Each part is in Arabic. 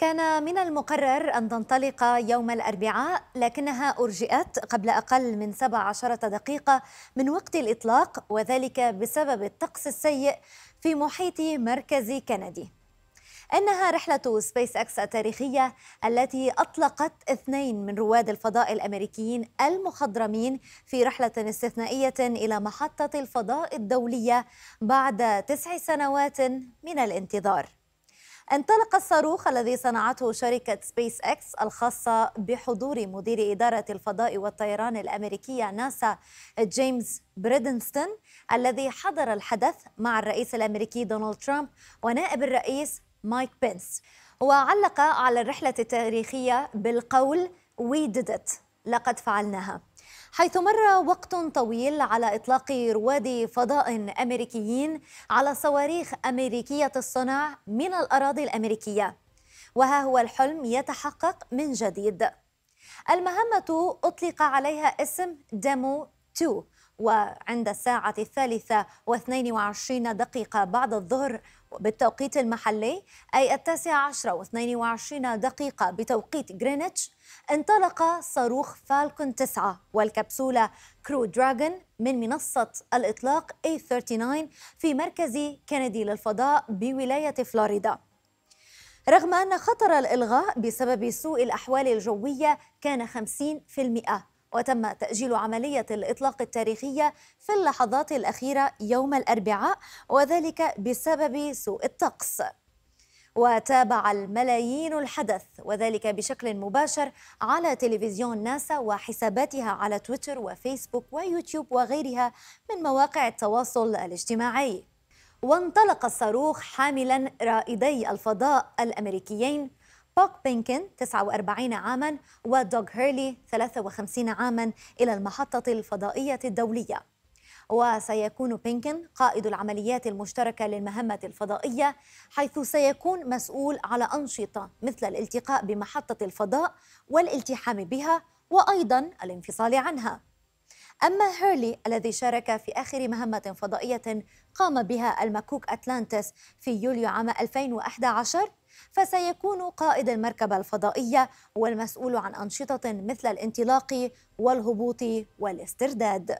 كان من المقرر أن تنطلق يوم الأربعاء لكنها أرجئت قبل أقل من 17 دقيقة من وقت الإطلاق وذلك بسبب الطقس السيء في محيط مركز كندي إنها رحلة سبيس أكس التاريخية التي أطلقت اثنين من رواد الفضاء الأمريكيين المخضرمين في رحلة استثنائية إلى محطة الفضاء الدولية بعد تسع سنوات من الانتظار انطلق الصاروخ الذي صنعته شركة سبيس اكس الخاصة بحضور مدير إدارة الفضاء والطيران الأمريكية ناسا جيمس بريدنستون الذي حضر الحدث مع الرئيس الأمريكي دونالد ترامب ونائب الرئيس مايك بينس وعلق على الرحلة التاريخية بالقول We did it لقد فعلناها حيث مر وقت طويل على إطلاق رواد فضاء أمريكيين على صواريخ أمريكية الصنع من الأراضي الأمريكية وها هو الحلم يتحقق من جديد المهمة أطلق عليها اسم ديمو 2 وعند الساعة الثالثة واثنين وعشرين دقيقة بعد الظهر بالتوقيت المحلي أي التاسعة عشرة واثنين وعشرين دقيقة بتوقيت غرينتش انطلق صاروخ فالكون 9 والكبسولة كرو دراجون من منصة الإطلاق A39 في مركز كندي للفضاء بولاية فلوريدا رغم أن خطر الإلغاء بسبب سوء الأحوال الجوية كان 50% وتم تأجيل عملية الإطلاق التاريخية في اللحظات الأخيرة يوم الأربعاء وذلك بسبب سوء الطقس وتابع الملايين الحدث وذلك بشكل مباشر على تلفزيون ناسا وحساباتها على تويتر وفيسبوك ويوتيوب وغيرها من مواقع التواصل الاجتماعي وانطلق الصاروخ حاملا رائدي الفضاء الامريكيين بوك بينكن 49 عاما ودوغ هيرلي 53 عاما إلى المحطة الفضائية الدولية وسيكون بينكن قائد العمليات المشتركة للمهمة الفضائية حيث سيكون مسؤول على أنشطة مثل الالتقاء بمحطة الفضاء والالتحام بها وأيضا الانفصال عنها أما هيرلي الذي شارك في آخر مهمة فضائية قام بها المكوك أتلانتس في يوليو عام 2011 فسيكون قائد المركبة الفضائية والمسؤول عن أنشطة مثل الانطلاق والهبوط والاسترداد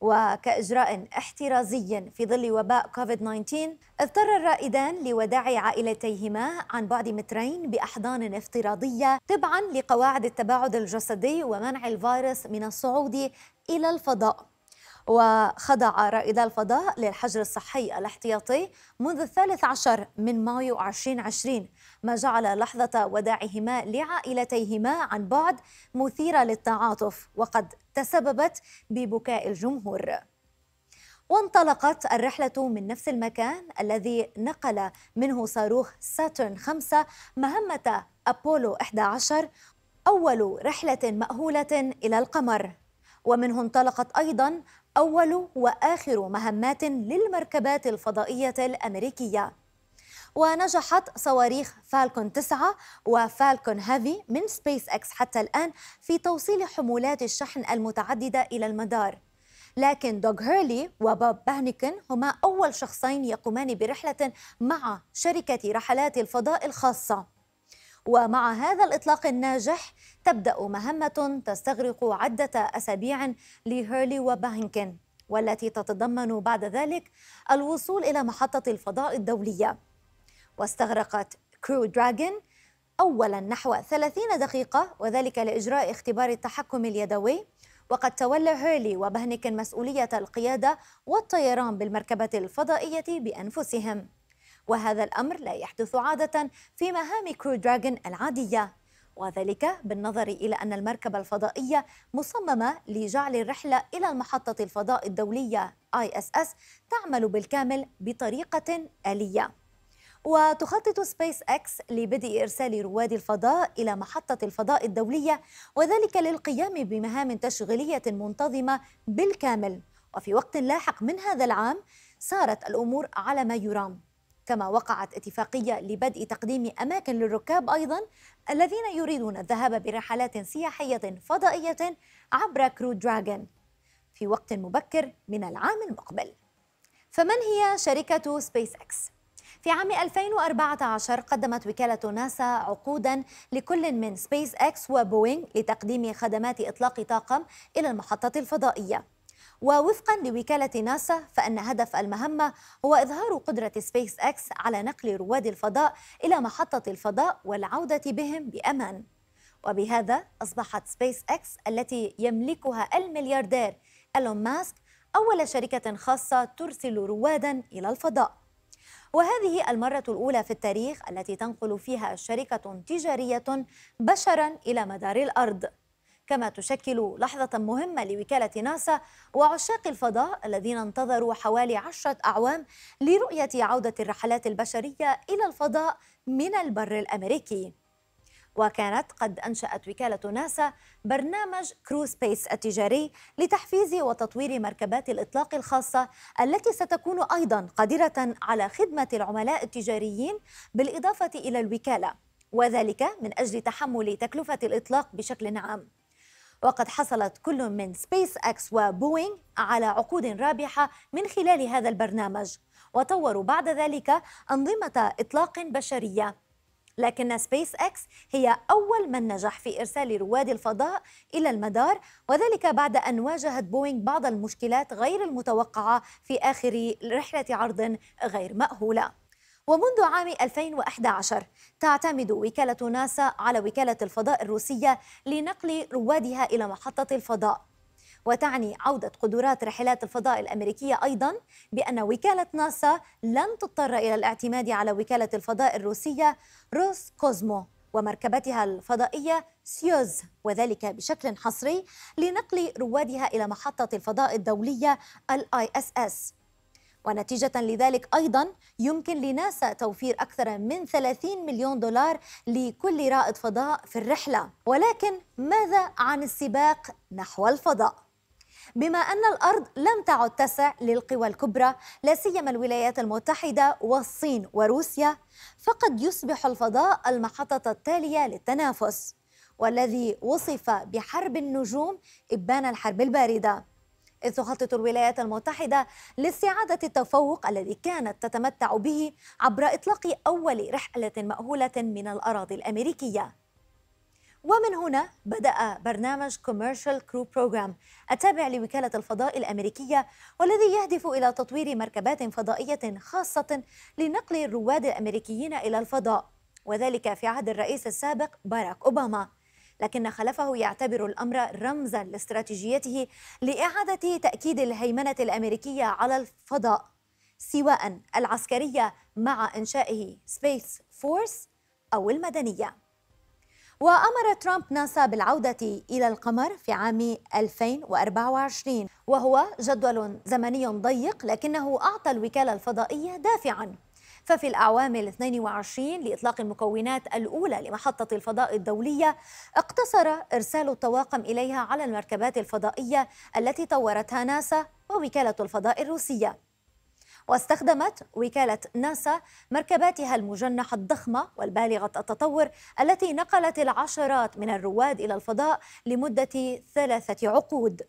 وكإجراء احترازي في ظل وباء كوفيد-19 اضطر الرائدان لوداع عائلتيهما عن بعد مترين بأحضان افتراضية تبعا لقواعد التباعد الجسدي ومنع الفيروس من الصعود إلى الفضاء وخضع رائدا الفضاء للحجر الصحي الاحتياطي منذ الثالث عشر من مايو 2020 ما جعل لحظة وداعهما لعائلتيهما عن بعد مثيرة للتعاطف وقد تسببت ببكاء الجمهور وانطلقت الرحلة من نفس المكان الذي نقل منه صاروخ ساترن 5 مهمة أبولو 11 أول رحلة مأهولة إلى القمر ومنه انطلقت أيضا أول وآخر مهمات للمركبات الفضائية الأمريكية ونجحت صواريخ فالكون 9 وفالكون هافي من سبيس اكس حتى الآن في توصيل حمولات الشحن المتعددة إلى المدار لكن دوغ هيرلي وبوب بانيكن هما أول شخصين يقومان برحلة مع شركة رحلات الفضاء الخاصة ومع هذا الإطلاق الناجح تبدأ مهمة تستغرق عدة أسابيع لهيرلي وباهنكن والتي تتضمن بعد ذلك الوصول إلى محطة الفضاء الدولية واستغرقت كرو دراجون أولا نحو 30 دقيقة وذلك لإجراء اختبار التحكم اليدوي وقد تولى هيرلي وبهنك مسؤولية القيادة والطيران بالمركبة الفضائية بأنفسهم وهذا الأمر لا يحدث عادة في مهام كرو دراجون العادية وذلك بالنظر إلى أن المركبة الفضائية مصممة لجعل الرحلة إلى المحطة الفضاء الدولية ISS تعمل بالكامل بطريقة آلية وتخطط سبيس اكس لبدء ارسال رواد الفضاء الى محطه الفضاء الدوليه وذلك للقيام بمهام تشغيليه منتظمه بالكامل وفي وقت لاحق من هذا العام سارت الامور على ما يرام كما وقعت اتفاقية لبدء تقديم أماكن للركاب أيضا الذين يريدون الذهاب برحلات سياحية فضائية عبر كرو دراجون في وقت مبكر من العام المقبل فمن هي شركة سبيس اكس؟ في عام 2014 قدمت وكالة ناسا عقودا لكل من سبيس اكس وبوينغ لتقديم خدمات إطلاق طاقم إلى المحطة الفضائية ووفقا لوكالة ناسا فإن هدف المهمة هو إظهار قدرة سبيس إكس على نقل رواد الفضاء إلى محطة الفضاء والعودة بهم بأمان وبهذا أصبحت سبيس إكس التي يملكها الملياردير ألون ماسك أول شركة خاصة ترسل روادا إلى الفضاء وهذه المرة الأولى في التاريخ التي تنقل فيها شركة تجارية بشرا إلى مدار الأرض كما تشكل لحظة مهمة لوكالة ناسا وعشاق الفضاء الذين انتظروا حوالي عشرة أعوام لرؤية عودة الرحلات البشرية إلى الفضاء من البر الأمريكي وكانت قد أنشأت وكالة ناسا برنامج كرو سبيس التجاري لتحفيز وتطوير مركبات الإطلاق الخاصة التي ستكون أيضا قادرة على خدمة العملاء التجاريين بالإضافة إلى الوكالة وذلك من أجل تحمل تكلفة الإطلاق بشكل عام وقد حصلت كل من سبيس اكس وبوينغ على عقود رابحة من خلال هذا البرنامج وطوروا بعد ذلك أنظمة إطلاق بشرية لكن سبيس اكس هي أول من نجح في إرسال رواد الفضاء إلى المدار وذلك بعد أن واجهت بوينغ بعض المشكلات غير المتوقعة في آخر رحلة عرض غير مأهولة ومنذ عام 2011 تعتمد وكالة ناسا على وكالة الفضاء الروسية لنقل روادها إلى محطة الفضاء وتعني عودة قدرات رحلات الفضاء الأمريكية أيضا بأن وكالة ناسا لن تضطر إلى الاعتماد على وكالة الفضاء الروسية روس كوزمو ومركبتها الفضائية سيوز وذلك بشكل حصري لنقل روادها إلى محطة الفضاء الدولية الاي اس اس ونتيجة لذلك أيضا يمكن لناسا توفير أكثر من 30 مليون دولار لكل رائد فضاء في الرحلة ولكن ماذا عن السباق نحو الفضاء؟ بما أن الأرض لم تعد تسع للقوى الكبرى لا سيما الولايات المتحدة والصين وروسيا فقد يصبح الفضاء المحطة التالية للتنافس والذي وصف بحرب النجوم إبان الحرب الباردة إذ تخطط الولايات المتحدة لاستعادة التفوق الذي كانت تتمتع به عبر إطلاق أول رحلة مأهولة من الأراضي الأمريكية ومن هنا بدأ برنامج كوميرشال كرو بروجرام التابع لوكالة الفضاء الأمريكية والذي يهدف إلى تطوير مركبات فضائية خاصة لنقل الرواد الأمريكيين إلى الفضاء وذلك في عهد الرئيس السابق باراك أوباما لكن خلفه يعتبر الأمر رمزا لاستراتيجيته لإعادة تأكيد الهيمنة الأمريكية على الفضاء سواء العسكرية مع إنشائه سبيس فورس أو المدنية وأمر ترامب ناسا بالعودة إلى القمر في عام 2024 وهو جدول زمني ضيق لكنه أعطى الوكالة الفضائية دافعاً ففي الأعوام ال 22 لإطلاق المكونات الأولى لمحطة الفضاء الدولية اقتصر إرسال الطواقم إليها على المركبات الفضائية التي طورتها ناسا ووكالة الفضاء الروسية واستخدمت وكالة ناسا مركباتها المجنحة الضخمة والبالغة التطور التي نقلت العشرات من الرواد إلى الفضاء لمدة ثلاثة عقود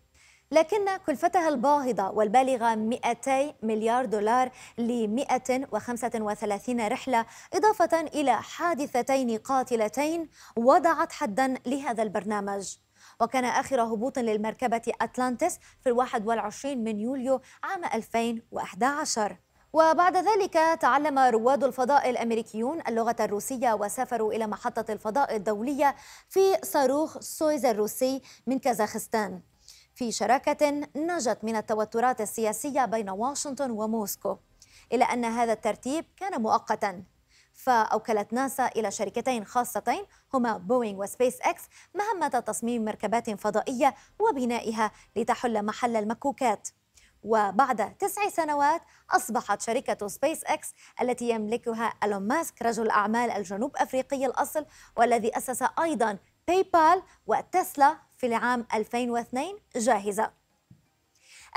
لكن كلفتها الباهظة والبالغة 200 مليار دولار ل 135 رحلة إضافة إلى حادثتين قاتلتين وضعت حدا لهذا البرنامج وكان آخر هبوط للمركبة أتلانتس في الواحد والعشرين من يوليو عام 2011 وبعد ذلك تعلم رواد الفضاء الامريكيون اللغه الروسيه وسافروا الى محطه الفضاء الدوليه في صاروخ سويز الروسي من كازاخستان في شراكة نجت من التوترات السياسية بين واشنطن وموسكو الا أن هذا الترتيب كان مؤقتا فأوكلت ناسا إلى شركتين خاصتين هما بوينغ وسبيس إكس مهمة تصميم مركبات فضائية وبنائها لتحل محل المكوكات وبعد تسع سنوات أصبحت شركة سبيس إكس التي يملكها ألون ماسك رجل أعمال الجنوب أفريقي الأصل والذي أسس أيضا باي بال وتسلا في العام 2002 جاهزة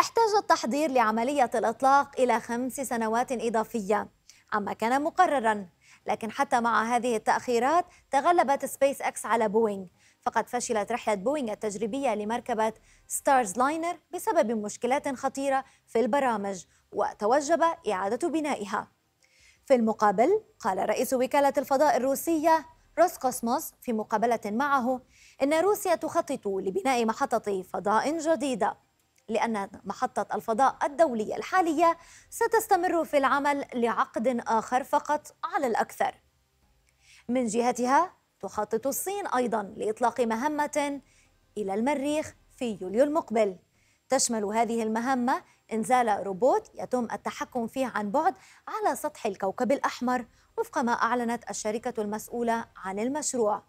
احتاج التحضير لعملية الإطلاق إلى خمس سنوات إضافية عما كان مقررا لكن حتى مع هذه التأخيرات تغلبت سبيس أكس على بوينغ فقد فشلت رحلة بوينغ التجريبية لمركبة ستارز لاينر بسبب مشكلات خطيرة في البرامج وتوجب إعادة بنائها في المقابل قال رئيس وكالة الفضاء الروسية روسكوسموس في مقابلة معه أن روسيا تخطط لبناء محطة فضاء جديدة لأن محطة الفضاء الدولية الحالية ستستمر في العمل لعقد آخر فقط على الأكثر من جهتها تخطط الصين أيضا لإطلاق مهمة إلى المريخ في يوليو المقبل تشمل هذه المهمة إنزال روبوت يتم التحكم فيه عن بعد على سطح الكوكب الأحمر وفق ما أعلنت الشركة المسؤولة عن المشروع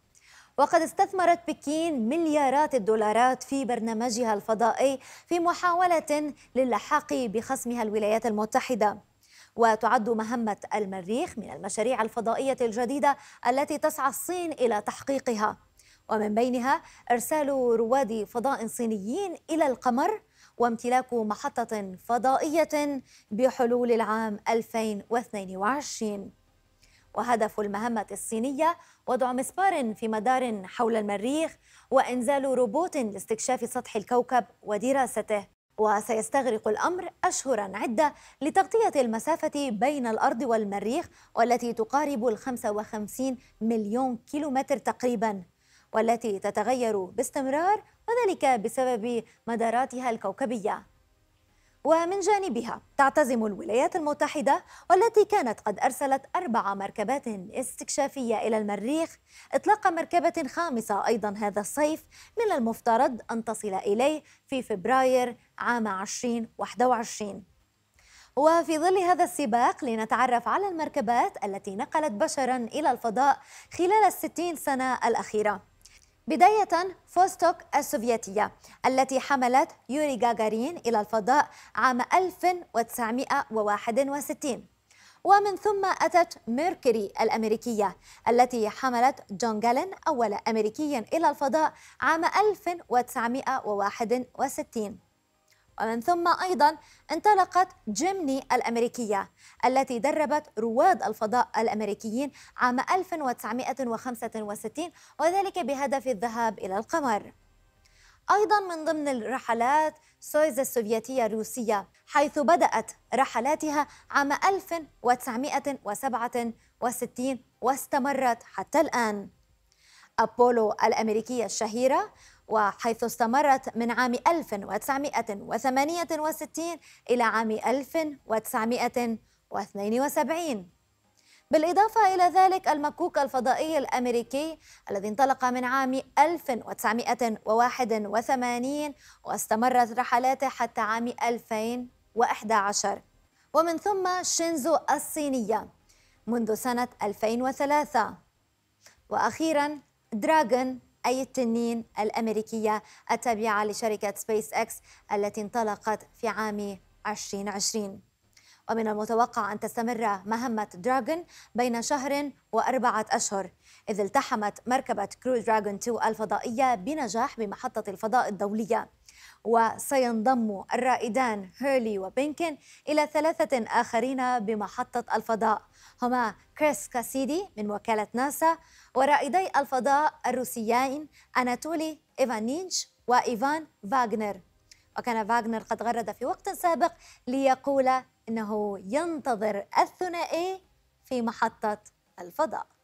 وقد استثمرت بكين مليارات الدولارات في برنامجها الفضائي في محاولة للحاق بخصمها الولايات المتحدة وتعد مهمة المريخ من المشاريع الفضائية الجديدة التي تسعى الصين إلى تحقيقها ومن بينها إرسال رواد فضاء صينيين إلى القمر وامتلاك محطة فضائية بحلول العام 2022 وهدف المهمة الصينية وضع مسبار في مدار حول المريخ وإنزال روبوت لاستكشاف سطح الكوكب ودراسته وسيستغرق الأمر أشهرا عدة لتغطية المسافة بين الأرض والمريخ والتي تقارب ال 55 مليون كيلومتر تقريبا والتي تتغير باستمرار وذلك بسبب مداراتها الكوكبيه ومن جانبها تعتزم الولايات المتحدة والتي كانت قد أرسلت أربع مركبات استكشافية إلى المريخ إطلاق مركبة خامسة أيضا هذا الصيف من المفترض أن تصل إليه في فبراير عام 2021 وفي ظل هذا السباق لنتعرف على المركبات التي نقلت بشرا إلى الفضاء خلال الستين سنة الأخيرة بداية فوستوك السوفيتية التي حملت يوري جاجارين إلى الفضاء عام 1961 ومن ثم أتت ميركوري الأمريكية التي حملت جون جالين أول أمريكي إلى الفضاء عام 1961 ومن ثم أيضا انطلقت جيمني الأمريكية التي دربت رواد الفضاء الأمريكيين عام 1965 وذلك بهدف الذهاب إلى القمر أيضا من ضمن الرحلات سويز السوفيتية الروسية حيث بدأت رحلاتها عام 1967 واستمرت حتى الآن أبولو الأمريكية الشهيرة وحيث استمرت من عام 1968 إلى عام 1972 بالإضافة إلى ذلك المكوك الفضائي الأمريكي الذي انطلق من عام 1981 واستمرت رحلاته حتى عام 2011 ومن ثم شينزو الصينية منذ سنة 2003 وأخيرا دراجون أي التنين الأمريكية التابعة لشركة سبيس إكس التي انطلقت في عام 2020 ومن المتوقع أن تستمر مهمة دراجون بين شهر وأربعة أشهر إذ التحمت مركبة كرو دراجون 2 الفضائية بنجاح بمحطة الفضاء الدولية وسينضم الرائدان هيرلي وبينكن إلى ثلاثة آخرين بمحطة الفضاء هما كريس كاسيدي من وكالة ناسا ورائدي الفضاء الروسيين أناتولي إيفانينش وإيفان فاغنر وكان فاغنر قد غرد في وقت سابق ليقول إنه ينتظر الثنائي في محطة الفضاء